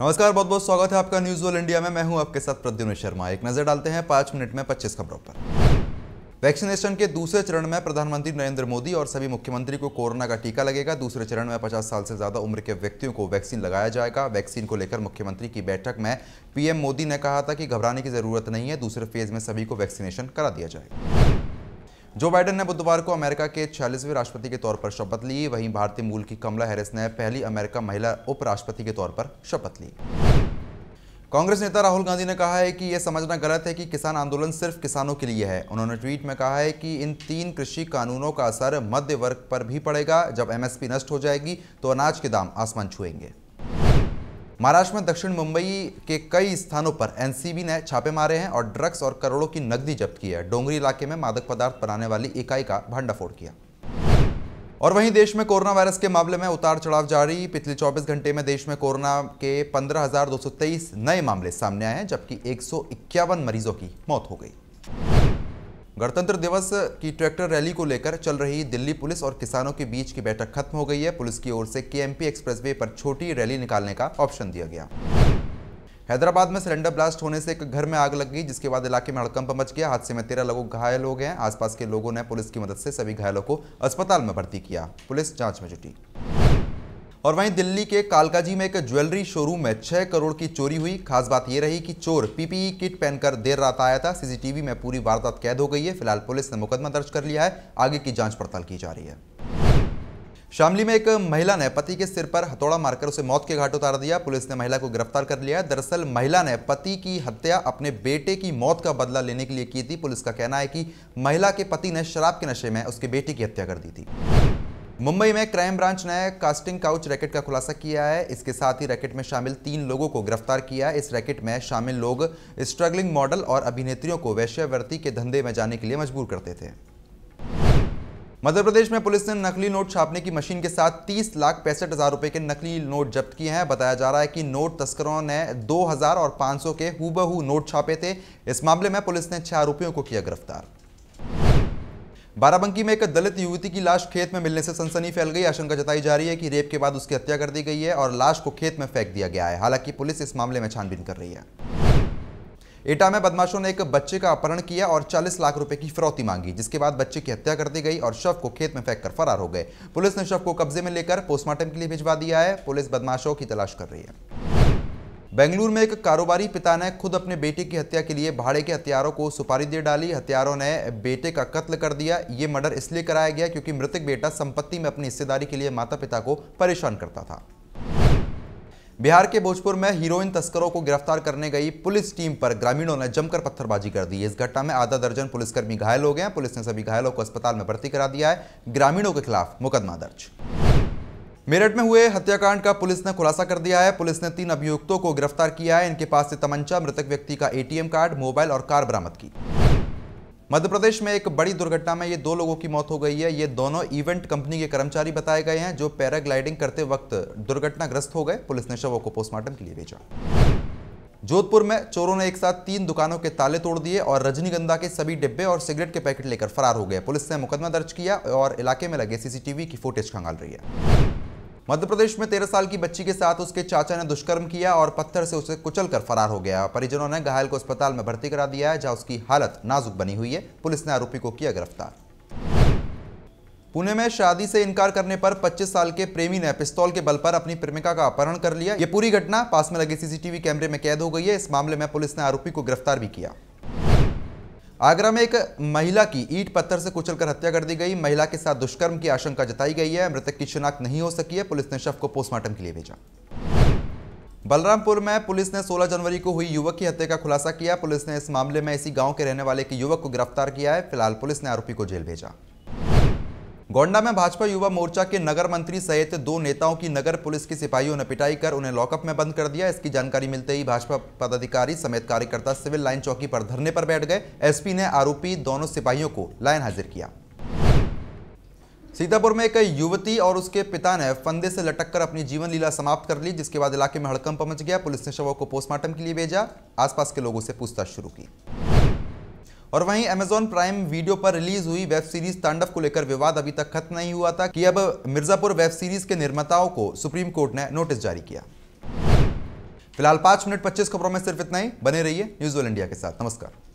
नमस्कार बहुत बहुत स्वागत है आपका न्यूज वर्ल्ड इंडिया में मैं हूं आपके साथ प्रद्युन शर्मा एक नजर डालते हैं पांच मिनट में पच्चीस खबरों पर वैक्सीनेशन के दूसरे चरण में प्रधानमंत्री नरेंद्र मोदी और सभी मुख्यमंत्री को कोरोना का टीका लगेगा दूसरे चरण में 50 साल से ज़्यादा उम्र के व्यक्तियों को वैक्सीन लगाया जाएगा वैक्सीन को लेकर मुख्यमंत्री की बैठक में पीएम मोदी ने कहा था कि घबराने की ज़रूरत नहीं है दूसरे फेज में सभी को वैक्सीनेशन करा दिया जाएगा जो बाइडन ने बुधवार को अमेरिका के छियालीसवें राष्ट्रपति के तौर पर शपथ ली वहीं भारतीय मूल की कमला हैरिस ने पहली अमेरिका महिला उपराष्ट्रपति के तौर पर शपथ ली कांग्रेस नेता राहुल गांधी ने कहा है कि यह समझना गलत है कि किसान आंदोलन सिर्फ किसानों के लिए है उन्होंने ट्वीट में कहा है कि इन तीन कृषि कानूनों का असर मध्य वर्ग पर भी पड़ेगा जब एमएसपी नष्ट हो जाएगी तो अनाज के दाम आसमान छुएंगे महाराष्ट्र में दक्षिण मुंबई के कई स्थानों पर एनसीबी ने छापे मारे हैं और ड्रग्स और करोड़ों की नकदी जब्त की है डोंगरी इलाके में मादक पदार्थ बनाने वाली इकाई का भंडाफोड़ किया और वहीं देश में कोरोना वायरस के मामले में उतार चढ़ाव जारी पिछले 24 घंटे में देश में कोरोना के 15,223 नए मामले सामने आए हैं जबकि एक मरीजों की मौत हो गई गणतंत्र दिवस की ट्रैक्टर रैली को लेकर चल रही दिल्ली पुलिस और किसानों के बीच की बैठक खत्म हो गई है पुलिस की ओर से केएमपी एक्सप्रेसवे पर छोटी रैली निकालने का ऑप्शन दिया गया हैदराबाद में सिलेंडर ब्लास्ट होने से एक घर में आग लग गई जिसके बाद इलाके में हड़कंप मच गया हादसे में तेरह लोग घायल हो गए हैं आसपास के लोगों ने पुलिस की मदद से सभी घायलों को अस्पताल में भर्ती किया पुलिस जांच में जुटी और वहीं दिल्ली के कालकाजी में एक ज्वेलरी शोरूम में छह करोड़ की चोरी हुई खास बात यह रही कि चोर पीपीई किट पहनकर देर रात आया था सीसीटीवी में पूरी वारदात कैद हो गई है फिलहाल पुलिस ने मुकदमा दर्ज कर लिया है आगे की जांच पड़ताल की जा रही है शामली में एक महिला ने पति के सिर पर हथौड़ा मारकर उसे मौत के घाट उतार दिया पुलिस ने महिला को गिरफ्तार कर लिया दरअसल महिला ने पति की हत्या अपने बेटे की मौत का बदला लेने के लिए की थी पुलिस का कहना है कि महिला के पति ने शराब के नशे में उसके बेटे की हत्या कर दी थी मुंबई में क्राइम ब्रांच ने कास्टिंग काउच रैकेट का खुलासा किया है इसके साथ ही रैकेट में शामिल तीन लोगों को गिरफ्तार किया इस रैकेट में शामिल लोग स्ट्रगलिंग मॉडल और अभिनेत्रियों को वैश्यवृत्ति के धंधे में जाने के लिए मजबूर करते थे मध्य प्रदेश में पुलिस ने नकली नोट छापने की मशीन के साथ तीस लाख पैंसठ हज़ार रुपए के नकली नोट जब्त किए हैं बताया जा रहा है कि नोट तस्करों ने 2000 और 500 के हुबहू नोट छापे थे इस मामले में पुलिस ने छह आरोपियों को किया गिरफ्तार बाराबंकी में एक दलित युवती की लाश खेत में मिलने से सनसनी फैल गई आशंका जताई जा रही है कि रेप के बाद उसकी हत्या कर दी गई है और लाश को खेत में फेंक दिया गया है हालांकि पुलिस इस मामले में छानबीन कर रही है एटा में बदमाशों ने एक बच्चे का अपहरण किया और 40 लाख रुपए की फिरौती मांगी जिसके बाद बच्चे की हत्या कर दी गई और शव को खेत में फेंक कर फरार हो गए पुलिस ने शव को कब्जे में लेकर पोस्टमार्टम के लिए भिजवा दिया है पुलिस बदमाशों की तलाश कर रही है बेंगलुरु में एक कारोबारी पिता ने खुद अपने बेटे की हत्या के लिए भाड़े के हथियारों को सुपारी दे डाली हथियारों ने बेटे का कत्ल कर दिया ये मर्डर इसलिए कराया गया क्योंकि मृतक बेटा संपत्ति में अपनी हिस्सेदारी के लिए माता पिता को परेशान करता था बिहार के भोजपुर में हीरोइन तस्करों को गिरफ्तार करने गई पुलिस टीम पर ग्रामीणों ने जमकर पत्थरबाजी कर दी इस घटना में आधा दर्जन पुलिसकर्मी घायल हो गए हैं पुलिस ने सभी घायलों को अस्पताल में भर्ती करा दिया है ग्रामीणों के खिलाफ मुकदमा दर्ज मेरठ में हुए हत्याकांड का पुलिस ने खुलासा कर दिया है पुलिस ने तीन अभियुक्तों को गिरफ्तार किया है इनके पास से तमंचा मृतक व्यक्ति का एटीएम कार्ड मोबाइल और कार बरामद की मध्य प्रदेश में एक बड़ी दुर्घटना में ये दो लोगों की मौत हो गई है ये दोनों इवेंट कंपनी के कर्मचारी बताए गए हैं जो पैराग्लाइडिंग करते वक्त दुर्घटनाग्रस्त हो गए पुलिस ने शवों को पोस्टमार्टम के लिए भेजा जोधपुर में चोरों ने एक साथ तीन दुकानों के ताले तोड़ दिए और रजनीगंधा के सभी डिब्बे और सिगरेट के पैकेट लेकर फरार हो गए पुलिस ने मुकदमा दर्ज किया और इलाके में लगे सीसीटीवी की फुटेज खंगाल रही है मध्य प्रदेश में तेरह साल की बच्ची के साथ उसके चाचा ने दुष्कर्म किया और पत्थर से उसे कुचलकर फरार हो गया परिजनों ने घायल को अस्पताल में भर्ती करा दिया है जहां उसकी हालत नाजुक बनी हुई है पुलिस ने आरोपी को किया गिरफ्तार पुणे में शादी से इनकार करने पर 25 साल के प्रेमी ने पिस्तौल के बल पर अपनी प्रेमिका का अपहरण कर लिया ये पूरी घटना पास में लगे सीसीटीवी कैमरे में कैद हो गई है इस मामले में पुलिस ने आरोपी को गिरफ्तार भी किया आगरा में एक महिला की ईट पत्थर से कुचलकर हत्या कर दी गई महिला के साथ दुष्कर्म की आशंका जताई गई है मृतक की शिनाख्त नहीं हो सकी है पुलिस ने शव को पोस्टमार्टम के लिए भेजा बलरामपुर में पुलिस ने 16 जनवरी को हुई युवक की हत्या का खुलासा किया पुलिस ने इस मामले में इसी गांव के रहने वाले एक युवक को गिरफ्तार किया है फिलहाल पुलिस ने आरोपी को जेल भेजा गोंडा में भाजपा युवा मोर्चा के नगर मंत्री सहित दो नेताओं की नगर पुलिस की सिपाहियों ने पिटाई कर उन्हें लॉकअप में बंद कर दिया इसकी जानकारी मिलते ही भाजपा पदाधिकारी समेत कार्यकर्ता सिविल लाइन चौकी पर धरने पर बैठ गए एसपी ने आरोपी दोनों सिपाहियों को लाइन हाजिर किया सीतापुर में एक युवती और उसके पिता ने फंदे से कर अपनी जीवन लीला समाप्त कर ली जिसके बाद इलाके में हड़कंप पहुंच गया पुलिस ने शवों को पोस्टमार्टम के लिए भेजा आसपास के लोगों से पूछताछ शुरू की और वहीं अमेजॉन प्राइम वीडियो पर रिलीज हुई वेब सीरीज तांडव को लेकर विवाद अभी तक खत्म नहीं हुआ था कि अब मिर्जापुर वेब सीरीज के निर्माताओं को सुप्रीम कोर्ट ने नोटिस जारी किया फिलहाल पांच मिनट पच्चीस खबरों में सिर्फ इतना ही बने रहिए न्यूज इंडिया के साथ नमस्कार